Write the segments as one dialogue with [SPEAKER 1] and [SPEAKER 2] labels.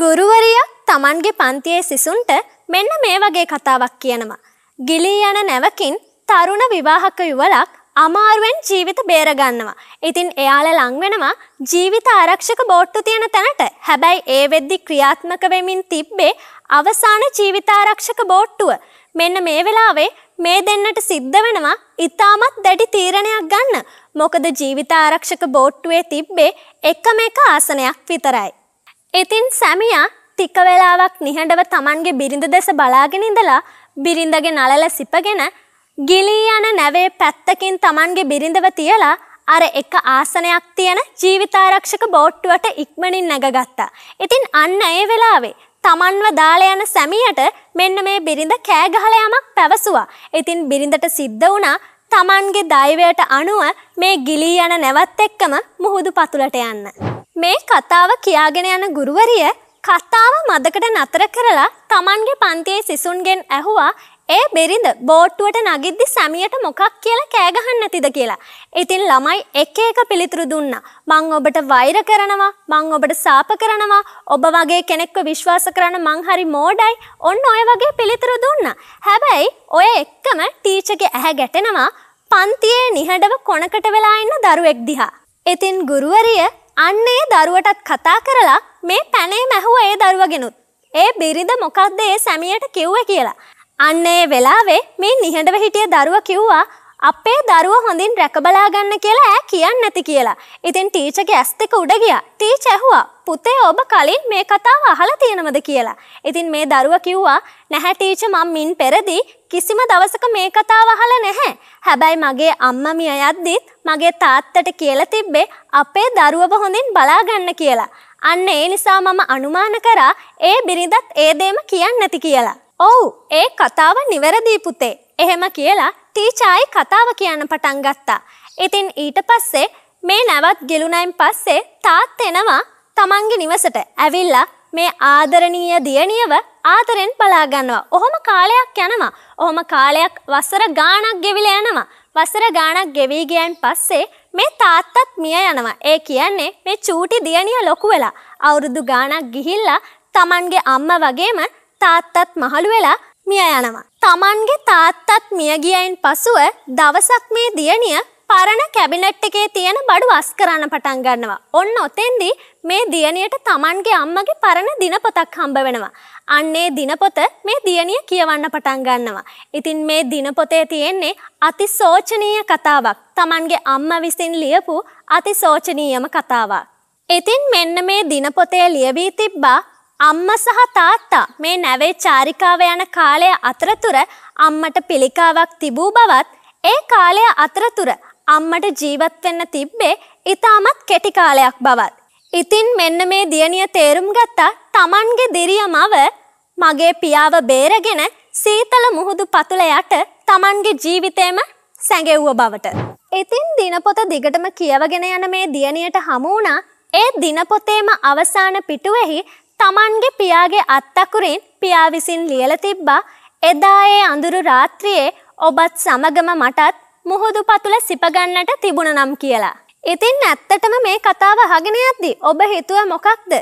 [SPEAKER 1] ගුරුවරිය තමන්ගේ පන්තියේ සිසුන්ට මෙන්න මේ වගේ කතාවක් කියනවා. ගිලී යන නැවකින් තරුණ විවාහක යුවලක් අමාරුවෙන් ජීවිත බේරගන්නවා. ඉතින් එයාල ලංවෙනවා ජීවිත ආරක්ෂක බෝට්ටු තියෙන තැනට හැබැයි ඒ වෙද්දි ක්‍රියාත්මක වෙමින් තිබ්බේ අවසාන ජීවිතාරක්ෂක බෝට්ටුව. මෙන්න මේ වෙලාවේ මේ දෙන්නට සිද්ධ වෙනවා ඉතාමත් දැඩි තීරණයක් ගන්න. මොකද ජීවිතාරක්ෂක බෝට්ටුවේ තිබ්බේ එකම එක ආසනයක් විතරයි. ඉතින් සැමියා ටික වෙලාවක් නිහඬව Tamanගේ බිරිඳ දෙස බලාගෙන ඉඳලා බිරිඳගේ නළල සිපගෙන ගිලී යන නැවේ පැත්තකින් Tamanගේ බිරිඳව තියලා අර එක ආසනයක් තියෙන ජීවිතාරක්ෂක බෝට්ටුවට ඉක්මනින් නැගගත්තා. ඉතින් අන්න ඒ වෙලාවේ තමන්ව දාලා යන සැමියට මෙන්න මේ බිරිඳ කෑ ගහලා යමක් පැවසුවා. ඉතින් බිරිඳට සිද්ධ වුණා තමන්ගේ දෛවයට අනුව මේ ගිලී යන නැවත් එක්කම මුහුදු පතුලට යන්න. මේ කතාව කියාගෙන යන ගුරුවරිය කතාව මදකට නතර කරලා තමන්ගේ පන්තියේ සිසුන්ගෙන් ඇහුවා ඒ බෙරිඳ බෝට්ටුවට නගිද්දි සැමියට මොකක් කියලා කෑගහන්න නැතිද කියලා. ඉතින් ළමයි එක එක පිළිතුරු දුන්නා. මං ඔබට වෛර කරනවා, මං ඔබට සාප කරනවා, ඔබ වගේ කෙනෙක්ව විශ්වාස කරන මං හරි මෝඩයි. ඔන්න ඔය වගේ පිළිතුරු දුන්නා. හැබැයි ඔය එක්කම ටීචර්ගේ ඇහැ ගැටෙනවා පන්තියේ නිහඬව කොනකට වෙලා ඉන්න දරුවෙක් දිහා. ඉතින් ගුරුවරිය අන්න ඒ දරුවටත් කතා කරලා මේ පැනේ මැහුව ඒ දරුවගෙනුත්. ඒ බිරිඳ මොකක්ද ඒ සැමියට කිව්ව කියලා. අන්න ඒ වෙලාවේ මේ නිහඬව හිටිය දරුව කිව්වා අපේ දරුව හොඳින් රැකබලා ගන්න කියලා ඈ කියන්න නැති කියලා. ඉතින් ටීචගේ ඇස් දෙක උඩ ගියා. ටීච ඇහුවා පුතේ ඔබ කලින් මේ කතාව අහලා තියෙනවද කියලා. ඉතින් මේ දරුව කිව්වා නැහැ ටීච මම මින් පෙරදී කිසිම දවසක මේ කතාව අහලා නැහැ. හැබැයි මගේ අම්මා මිය යද්දිත් මගේ තාත්තට කියලා තිබ්බේ අපේ දරුවව හොඳින් බලා ගන්න කියලා. අන්න ඒ නිසා මම අනුමාන කරා ඒ බිරිඳත් ඒ දේම කියන්නේ නැති කියලා. ඔව් ඒ කතාව නිවැරදි පුතේ. එහෙම කියලා ටීචායි කතාව කියන්න පටන් ගත්තා. ඉතින් ඊට පස්සේ මේ නැවත් ගෙලුණයින් පස්සේ තාත් එනවා තමන්ගේ නිවසට ඇවිල්ලා මේ ආදරණීය දියණියව ආතරෙන් බලාගන්නවා. ඔහොම කාලයක් යනවා. ඔහොම කාලයක් වසර ගාණක් ගෙවිලා යනවා. වසර ගාණක් ගෙවී ගියන් පස්සේ මේ තාත්තත් මිය යනවා. ඒ කියන්නේ මේ චූටි දියණිය ලොකු වෙලා අවුරුදු ගාණක් ගිහිල්ලා තමන්ගේ අම්මා වගේම තාත්තත් මහලු වෙලා මිය යනවා. තමන්ගේ තාත්තත් මිය ගියයින් පසුව දවසක් මේ දියණිය පරණ කැබිනට් එකේ තියෙන බඩු අස් කරන්න පටන් ගන්නවා. ඔන්න ඔතෙන්දි මේ දියණියට Tamanගේ අම්මගේ පරණ දිනපොතක් හම්බ වෙනවා. අන්නේ දිනපොත මේ දියණිය කියවන්න පටන් ගන්නවා. ඉතින් මේ දිනපොතේ තියෙන්නේ අතිශෝචනීය කතාවක්. Tamanගේ අම්මා විසින් ලියපු අතිශෝචනීයම කතාවක්. ඉතින් මෙන්න මේ දිනපොතේ ලියවී තිබ්බා අම්ම සහ තාත්තා මේ නැවේ චාරිකාව යන කාලය අතරතුර අම්මට පිළිකාවක් තිබූ බවත් ඒ කාලය අතරතුර අම්මට ජීවත් වෙන්න තිබ්බේ ඉතාමත් කෙටි කාලයක් බවත්. ඉතින් මෙන්න මේ දියණිය තේරුම් ගත්තා Tamange දිරිය මව මගේ පියාව බේරගෙන සීතල මුහුදු පතුල යට Tamange ජීවිතේම සැඟෙව්ව බවට. ඉතින් දිනපොත දිගටම කියවගෙන යන මේ දියණියට හමු වුණා ඒ දිනපොතේම අවසාන පිටුවෙහි තමන්ගේ පියාගේ අත්තකුරින් පියා විසින් ලියල තිබ්බා එදා ඒ අඳුරු රාත්‍රියේ ඔබත් සමගම මටත් මුහුදු පතුල සිපගන්නට තිබුණ නම් කියලා. ඉතින් ඇත්තටම මේ කතාව අහගෙන යද්දි ඔබ හිතුව මොකක්ද?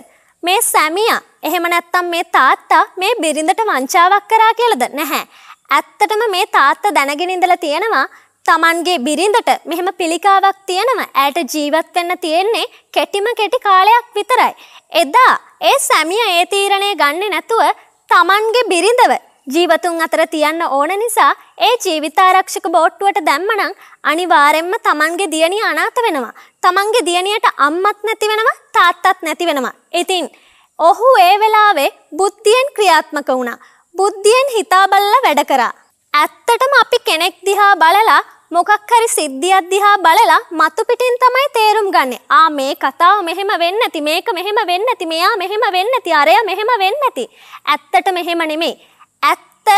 [SPEAKER 1] මේ සැමියා එහෙම නැත්තම් මේ තාත්තා මේ බිරිඳට වංචාවක් කරා කියලාද? නැහැ. ඇත්තටම මේ තාත්තා දැනගෙන ඉඳලා තියෙනවා තමන්ගේ බිරිඳට මෙහෙම පිළිකාවක් තියෙනම ඇයට ජීවත් වෙන්න තියෙන්නේ කෙටිම කෙටි කාලයක් විතරයි. එදා ඒ සැමිය ඒ තීරණය ගන්නේ නැතුව තමන්ගේ බිරිඳව ජීවතුන් අතර තියන්න ඕන නිසා ඒ ජීවිතාරක්ෂක බෝට්ටුවට දැම්මනම් අනිවාර්යෙන්ම තමන්ගේ දියණිය අනාථ වෙනවා. තමන්ගේ දියණියට අම්මත් නැති වෙනවා තාත්තත් නැති වෙනවා. ඉතින් ඔහු ඒ වෙලාවේ බුද්ධියෙන් ක්‍රියාත්මක වුණා. බුද්ධියෙන් හිතා බලලා වැඩ කරා. ඇත්තටම අපි කෙනෙක් දිහා බලලා මොකක් හරි සිද්ධියක් දිහා බලලා මතු පිටින් තමයි තේරුම් ගන්නෙ. ආ මේ කතාව මෙහෙම වෙන්නේ නැති මේක මෙහෙම වෙන්නේ නැති මෙයා මෙහෙම වෙන්නේ නැති අරයා මෙහෙම වෙන්නේ නැති. ඇත්තට මෙහෙම නෙමෙයි. ඇත්ත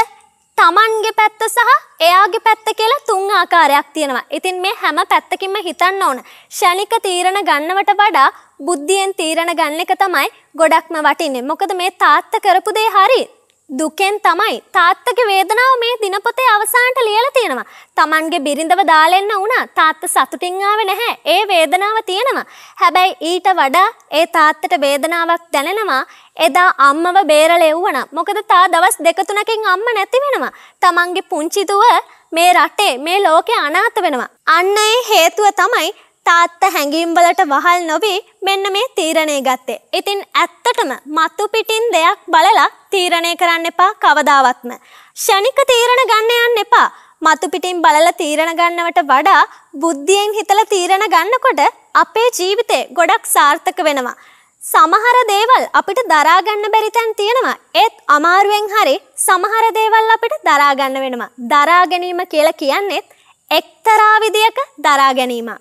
[SPEAKER 1] Tamange පැත්ත සහ එයාගේ පැත්ත කියලා තුන් ආකාරයක් තියෙනවා. ඉතින් මේ හැම පැත්තකින්ම හිතන්න ඕන. ෂණික තීරණ ගන්නවට වඩා බුද්ධියෙන් තීරණ ගන්න එක තමයි ගොඩක්ම වටින්නේ. මොකද මේ තාත්ත කරපු දේ හරියි. දුකෙන් තමයි තාත්තගේ වේදනාව මේ දිනපොතේ අවසානට ලියලා තියෙනවා. Tamange බිරිඳව දාලෙන්න වුණා. තාත්තා සතුටින් ආවේ නැහැ. ඒ වේදනාව තියෙනවා. හැබැයි ඊට වඩා ඒ තාත්තට වේදනාවක් දැනෙනවා. එදා අම්මව බේරලා එවුණා. මොකද තා දවස් දෙක තුනකින් අම්ම නැති වෙනවා. Tamange පුංචි දුව මේ රටේ මේ ලෝකේ අනාථ වෙනවා. අන්න ඒ හේතුව තමයි තාත්ත හැඟීම් වලට වහල් නොවී මෙන්න මේ තීරණය ගත්තේ. ඉතින් ඇත්තටම මතු පිටින් දෙයක් බලලා තීරණය කරන්න එපා කවදාවත්ම. ෂණික තීරණ ගන්න යන්න එපා. මතු පිටින් බලලා තීරණ ගන්නවට වඩා බුද්ධියෙන් හිතලා තීරණ ගන්නකොට අපේ ජීවිතේ ගොඩක් සාර්ථක වෙනවා. සමහර දේවල් අපිට දරා ගන්න බැරි තැන් තියෙනවා. ඒත් අමාරුවෙන් හරි සමහර දේවල් අපිට දරා ගන්න වෙනවා. දරා ගැනීම කියලා කියන්නේත් එක්තරා විදියක දරා ගැනීමක්.